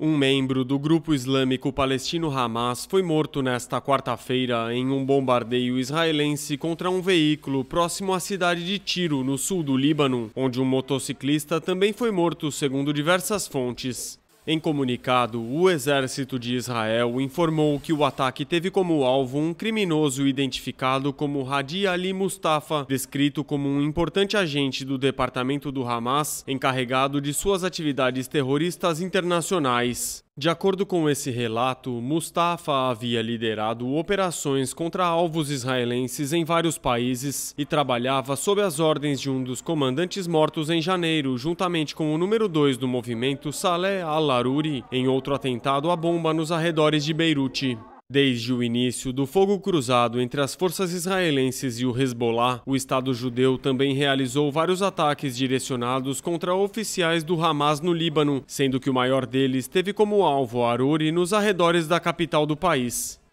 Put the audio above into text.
Um membro do grupo islâmico palestino Hamas foi morto nesta quarta-feira em um bombardeio israelense contra um veículo próximo à cidade de Tiro, no sul do Líbano, onde um motociclista também foi morto, segundo diversas fontes. Em comunicado, o Exército de Israel informou que o ataque teve como alvo um criminoso identificado como Hadi Ali Mustafa, descrito como um importante agente do departamento do Hamas, encarregado de suas atividades terroristas internacionais. De acordo com esse relato, Mustafa havia liderado operações contra alvos israelenses em vários países e trabalhava sob as ordens de um dos comandantes mortos em janeiro, juntamente com o número 2 do movimento Saleh al-Aruri, em outro atentado à bomba nos arredores de Beirute. Desde o início do fogo cruzado entre as forças israelenses e o Hezbollah, o Estado judeu também realizou vários ataques direcionados contra oficiais do Hamas no Líbano, sendo que o maior deles teve como alvo Aruri nos arredores da capital do país.